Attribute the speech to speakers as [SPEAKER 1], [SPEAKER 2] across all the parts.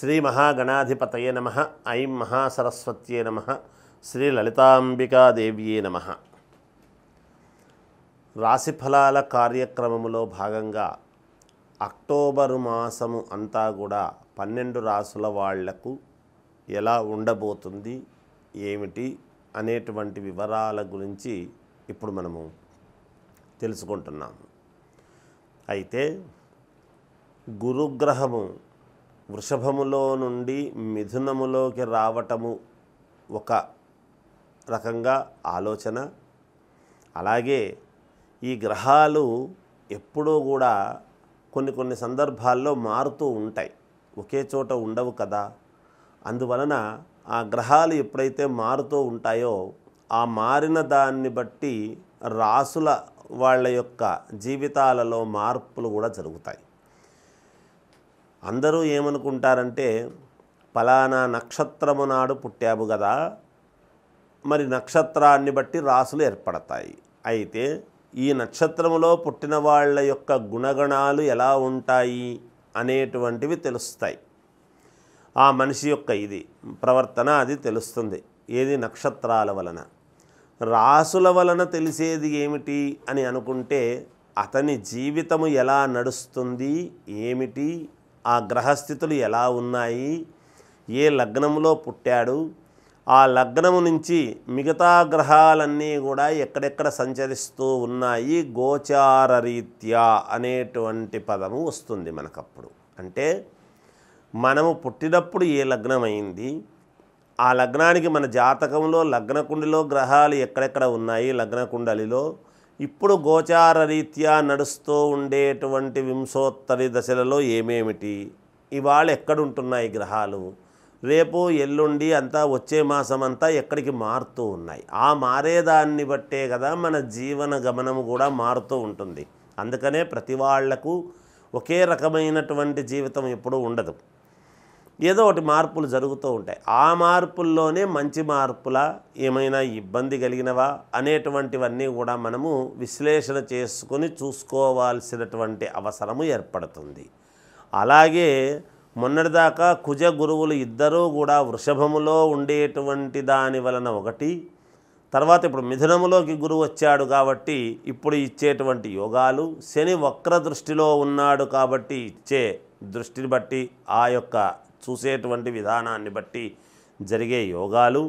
[SPEAKER 1] శ్రీ మహాగణాధిపతయే నమ ఐం మహాసరస్వత్యే నమ శ్రీ లలితాంబికాదేవ్యే నమ రాశిఫలాల కార్యక్రమములో భాగంగా అక్టోబరు మాసము అంతా కూడా పన్నెండు రాసుల వాళ్లకు ఎలా ఉండబోతుంది ఏమిటి అనేటువంటి వివరాల గురించి ఇప్పుడు మనము తెలుసుకుంటున్నాము అయితే గురుగ్రహము వృషభములో నుండి మిథునములోకి రావటము ఒక రకంగా ఆలోచన అలాగే ఈ గ్రహాలు ఎప్పుడూ కూడా కొన్ని కొన్ని సందర్భాల్లో మారుతూ ఉంటాయి ఒకే చోట ఉండవు కదా అందువలన ఆ గ్రహాలు ఎప్పుడైతే మారుతూ ఉంటాయో ఆ మారిన దాన్ని బట్టి రాసుల వాళ్ళ యొక్క జీవితాలలో మార్పులు కూడా జరుగుతాయి అందరూ ఏమనుకుంటారంటే ఫలానా నక్షత్రము నాడు పుట్టాము కదా మరి నక్షత్రాన్ని బట్టి రాసులు ఏర్పడతాయి అయితే ఈ నక్షత్రములో పుట్టిన వాళ్ళ యొక్క గుణగణాలు ఎలా ఉంటాయి అనేటువంటివి తెలుస్తాయి ఆ మనిషి యొక్క ఇది ప్రవర్తన అది తెలుస్తుంది ఏది నక్షత్రాల వలన రాసుల వలన తెలిసేది ఏమిటి అని అనుకుంటే అతని జీవితము ఎలా నడుస్తుంది ఏమిటి ఆ గ్రహస్థితులు ఎలా ఉన్నాయి ఏ లగ్నంలో పుట్టాడు ఆ లగ్నము నుంచి మిగతా గ్రహాలన్నీ కూడా ఎక్కడెక్కడ సంచరిస్తూ ఉన్నాయి గోచార రీత్యా అనేటువంటి పదము వస్తుంది మనకప్పుడు అంటే మనము పుట్టినప్పుడు ఏ లగ్నం అయింది ఆ లగ్నానికి మన జాతకంలో లగ్నకుండిలో గ్రహాలు ఎక్కడెక్కడ ఉన్నాయి లగ్నకుండలిలో ఇప్పుడు గోచార రీత్యా నడుస్తూ ఉండేటువంటి వింశోత్తరి దశలలో ఏమేమిటి ఇవాళ ఎక్కడుంటున్నాయి గ్రహాలు రేపు ఎల్లుండి అంతా వచ్చే మాసం అంతా ఎక్కడికి మారుతూ ఉన్నాయి ఆ మారేదాన్ని బట్టే కదా మన జీవన గమనము కూడా మారుతూ ఉంటుంది అందుకనే ప్రతి వాళ్లకు ఒకే రకమైనటువంటి జీవితం ఎప్పుడూ ఉండదు ఏదో ఒకటి మార్పులు జరుగుతూ ఉంటాయి ఆ మార్పుల్లోనే మంచి మార్పుల ఏమైనా ఇబ్బంది కలిగినవా అనేటువంటివన్నీ కూడా మనము విశ్లేషణ చేసుకొని చూసుకోవాల్సినటువంటి అవసరము ఏర్పడుతుంది అలాగే మొన్నటిదాకా కుజ గురువులు ఇద్దరూ కూడా వృషభములో ఉండేటువంటి దాని వలన ఒకటి తర్వాత ఇప్పుడు మిథునములోకి గురువు వచ్చాడు కాబట్టి ఇప్పుడు ఇచ్చేటువంటి యోగాలు శని వక్ర దృష్టిలో ఉన్నాడు కాబట్టి ఇచ్చే దృష్టిని బట్టి ఆ యొక్క చూసేటువంటి విధానాన్ని బట్టి జరిగే యోగాలు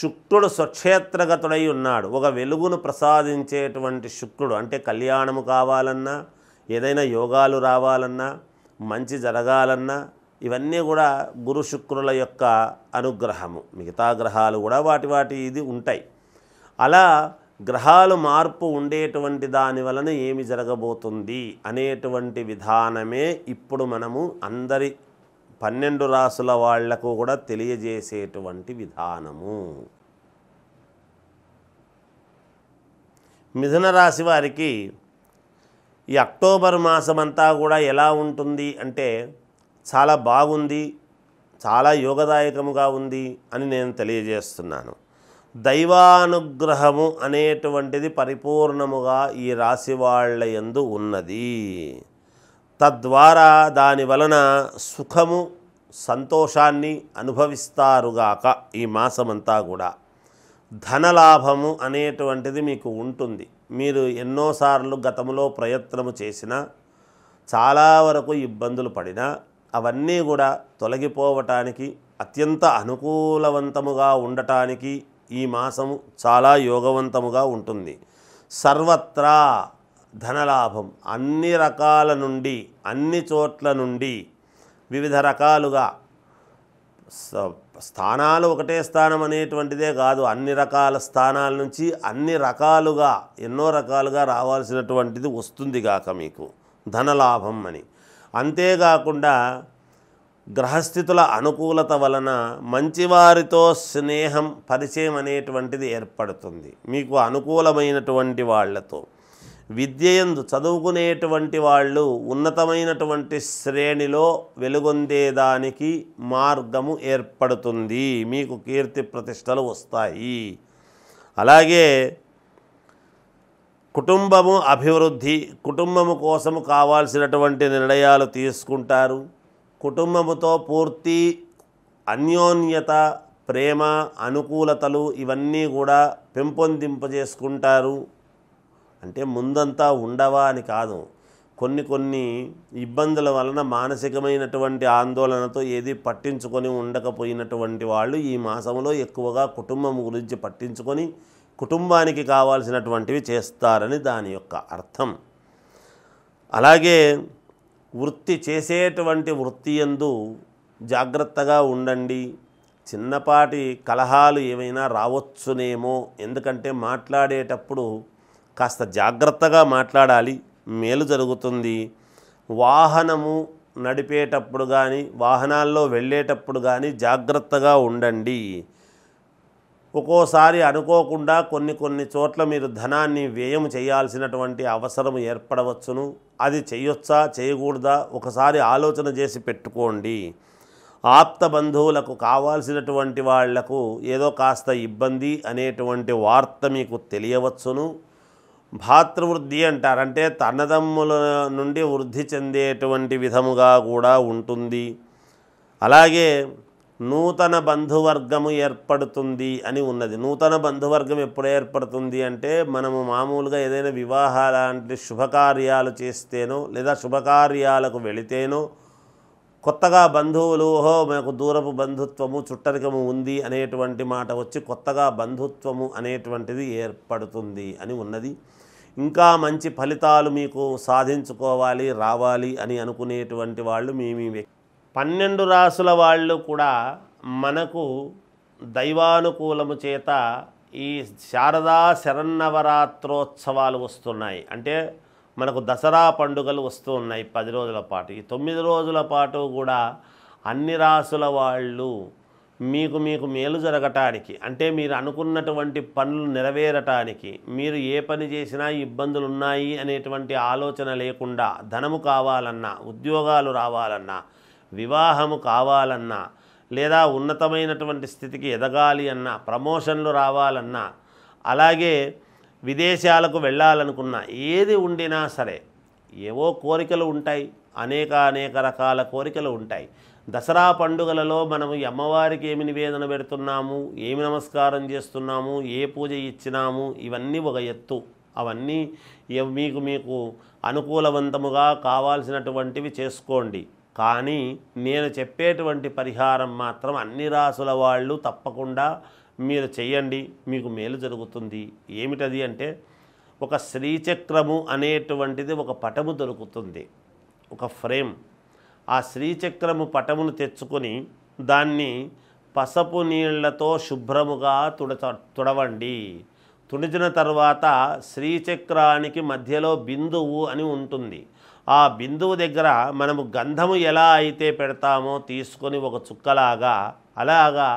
[SPEAKER 1] శుక్రుడు స్వక్షేత్రగతుడై ఉన్నాడు ఒక వెలుగును ప్రసాదించేటువంటి శుక్రుడు అంటే కళ్యాణము కావాలన్నా ఏదైనా యోగాలు రావాలన్నా మంచి జరగాలన్నా ఇవన్నీ కూడా గురు శుక్రుల యొక్క అనుగ్రహము మిగతా గ్రహాలు కూడా వాటి వాటి ఇది ఉంటాయి అలా గ్రహాలు మార్పు ఉండేటువంటి దాని వలన ఏమి జరగబోతుంది అనేటువంటి విధానమే ఇప్పుడు మనము అందరి పన్నెండు రాసుల వాళ్లకు కూడా తెలియజేసేటువంటి విధానము మిథున రాశి వారికి ఈ అక్టోబర్ మాసమంతా కూడా ఎలా ఉంటుంది అంటే చాలా బాగుంది చాలా యోగదాయకముగా ఉంది అని నేను తెలియజేస్తున్నాను దైవానుగ్రహము అనేటువంటిది పరిపూర్ణముగా ఈ రాశి వాళ్ళ ఎందు ఉన్నది తద్వారా దాని వలన సుఖము సంతోషాన్ని అనుభవిస్తారుగాక ఈ మాసమంతా కూడా ధనలాభము అనేటువంటిది మీకు ఉంటుంది మీరు ఎన్నోసార్లు గతంలో ప్రయత్నము చేసినా చాలా వరకు ఇబ్బందులు పడినా అవన్నీ కూడా తొలగిపోవటానికి అత్యంత అనుకూలవంతముగా ఉండటానికి ఈ మాసము చాలా యోగవంతముగా ఉంటుంది సర్వత్రా ధనలాభం అన్ని రకాల నుండి అన్ని చోట్ల నుండి వివిధ రకాలుగా స్థానాలు ఒకటే స్థానం అనేటువంటిదే కాదు అన్ని రకాల స్థానాల నుంచి అన్ని రకాలుగా ఎన్నో రకాలుగా రావాల్సినటువంటిది వస్తుంది గాక మీకు ధనలాభం అని అంతేకాకుండా గ్రహస్థితుల అనుకూలత వలన మంచివారితో స్నేహం పరిచయం అనేటువంటిది ఏర్పడుతుంది మీకు అనుకూలమైనటువంటి వాళ్లతో విద్యయందు చదువుకునేటువంటి వాళ్ళు ఉన్నతమైనటువంటి శ్రేణిలో వెలుగొందేదానికి మార్గము ఏర్పడుతుంది మీకు కీర్తి ప్రతిష్టలు వస్తాయి అలాగే కుటుంబము అభివృద్ధి కుటుంబము కోసము కావాల్సినటువంటి నిర్ణయాలు తీసుకుంటారు కుటుంబముతో పూర్తి అన్యోన్యత ప్రేమ అనుకూలతలు ఇవన్నీ కూడా పెంపొందింపజేసుకుంటారు అంటే ముందంతా ఉండవా అని కాదు కొన్ని కొన్ని ఇబ్బందుల వలన మానసికమైనటువంటి ఆందోళనతో ఏది పట్టించుకొని ఉండకపోయినటువంటి వాళ్ళు ఈ మాసంలో ఎక్కువగా కుటుంబం గురించి పట్టించుకొని కుటుంబానికి కావాల్సినటువంటివి చేస్తారని దాని యొక్క అర్థం అలాగే వృత్తి చేసేటువంటి వృత్తి ఎందు జాగ్రత్తగా ఉండండి చిన్నపాటి కలహాలు ఏమైనా రావచ్చునేమో ఎందుకంటే మాట్లాడేటప్పుడు కాస్త జాగ్రత్తగా మాట్లాడాలి మేలు జరుగుతుంది వాహనము నడిపేటప్పుడు కానీ వాహనాల్లో వెళ్ళేటప్పుడు కానీ జాగ్రత్తగా ఉండండి ఒక్కోసారి అనుకోకుండా కొన్ని కొన్ని చోట్ల మీరు ధనాన్ని వ్యయం చేయాల్సినటువంటి అవసరం ఏర్పడవచ్చును అది చేయొచ్చా చేయకూడదా ఒకసారి ఆలోచన చేసి పెట్టుకోండి ఆప్త బంధువులకు కావాల్సినటువంటి వాళ్లకు ఏదో కాస్త ఇబ్బంది అనేటువంటి వార్త మీకు తెలియవచ్చును భాతృవృద్ధి అంటారు అంటే తన్నదమ్ముల నుండి వృద్ధి చెందేటువంటి విధముగా కూడా ఉంటుంది అలాగే నూతన బంధువర్గము ఏర్పడుతుంది అని ఉన్నది నూతన బంధువర్గం ఎప్పుడు ఏర్పడుతుంది అంటే మనము మామూలుగా ఏదైనా వివాహ లాంటి శుభకార్యాలు చేస్తేనో లేదా శుభకార్యాలకు వెళితేనో కొత్తగా బంధువులు ఓహో మాకు దూరపు బంధుత్వము చుట్టరికము ఉంది అనేటువంటి మాట వచ్చి కొత్తగా బంధుత్వము అనేటువంటిది ఏర్పడుతుంది అని ఉన్నది ఇంకా మంచి ఫలితాలు మీకు సాధించుకోవాలి రావాలి అని అనుకునేటువంటి వాళ్ళు మేమీ పన్నెండు రాసుల వాళ్ళు కూడా మనకు దైవానుకూలము చేత ఈ శారదా శరన్నవరాత్రోత్సవాలు వస్తున్నాయి అంటే మనకు దసరా పండుగలు వస్తూ ఉన్నాయి పది రోజుల పాటు ఈ తొమ్మిది రోజుల పాటు కూడా అన్ని రాసుల వాళ్ళు మీకు మీకు మేలు జరగటానికి అంటే మీరు అనుకున్నటువంటి పనులు నెరవేరటానికి మీరు ఏ పని చేసినా ఇబ్బందులు ఉన్నాయి అనేటువంటి ఆలోచన లేకుండా ధనము కావాలన్నా ఉద్యోగాలు రావాలన్నా వివాహము కావాలన్నా లేదా ఉన్నతమైనటువంటి స్థితికి ఎదగాలి అన్నా ప్రమోషన్లు రావాలన్నా అలాగే విదేశాలకు వెళ్ళాలనుకున్నా ఏది ఉండినా సరే ఏవో కోరికలు ఉంటాయి అనేక అనేక రకాల కోరికలు ఉంటాయి దసరా పండుగలలో మనము అమ్మవారికి ఏమి నివేదన పెడుతున్నాము ఏమి నమస్కారం చేస్తున్నాము ఏ పూజ ఇచ్చినాము ఇవన్నీ ఒక ఎత్తు అవన్నీ మీకు మీకు అనుకూలవంతముగా కావాల్సినటువంటివి చేసుకోండి కానీ నేను చెప్పేటువంటి పరిహారం మాత్రం అన్ని రాసుల వాళ్ళు తప్పకుండా మీరు చేయండి మీకు మేలు జరుగుతుంది ఏమిటది అంటే ఒక శ్రీచక్రము అనేటువంటిది ఒక పటము దొరుకుతుంది ఒక ఫ్రేమ్ ఆ శ్రీచక్రము పటమును తెచ్చుకొని దాన్ని పసపు నీళ్లతో శుభ్రముగా తుడచ తుడవండి తుడిచిన తర్వాత శ్రీచక్రానికి మధ్యలో బిందువు అని ఉంటుంది ఆ బిందువు దగ్గర మనము గంధము ఎలా అయితే పెడతామో తీసుకొని ఒక చుక్కలాగా అలాగా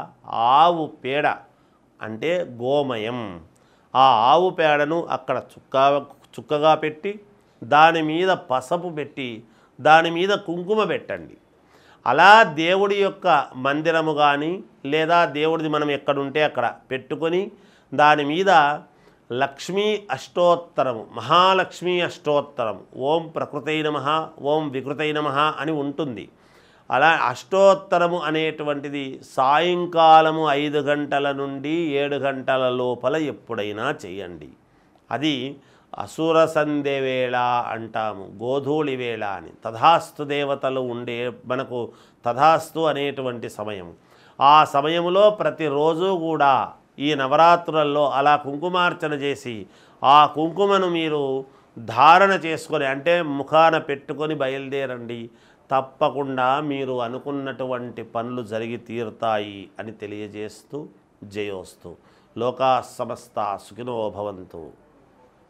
[SPEAKER 1] ఆవు పేడ అంటే గోమయం ఆ ఆవు పేడను అక్కడ చుక్క చుక్కగా పెట్టి దాని మీద పసపు పెట్టి దాని మీద కుంకుమ పెట్టండి అలా దేవుడి యొక్క మందిరము కానీ లేదా దేవుడిది మనం ఎక్కడుంటే అక్కడ పెట్టుకొని దాని మీద లక్ష్మీ అష్టోత్తరము మహాలక్ష్మీ అష్టోత్తరం ఓం ప్రకృతై నమ ఓం వికృతై నమ అని ఉంటుంది అలా అష్టోత్తరము అనేటువంటిది సాయంకాలము ఐదు గంటల నుండి ఏడు గంటల లోపల ఎప్పుడైనా చేయండి అది సంధ్య వేళ అంటాము గోధూళి వేళ అని తథాస్తు దేవతలు ఉండే మనకు తథాస్తు అనేటువంటి సమయం ఆ సమయంలో ప్రతిరోజు కూడా ఈ నవరాత్రులలో అలా కుంకుమార్చన చేసి ఆ కుంకుమను మీరు ధారణ చేసుకొని అంటే ముఖాన పెట్టుకొని బయలుదేరండి తప్పకుండా మీరు అనుకున్నటువంటి పనులు జరిగి తీరుతాయి అని తెలియజేస్తూ జయోస్తు లోకా సమస్త సుఖినోభవంతు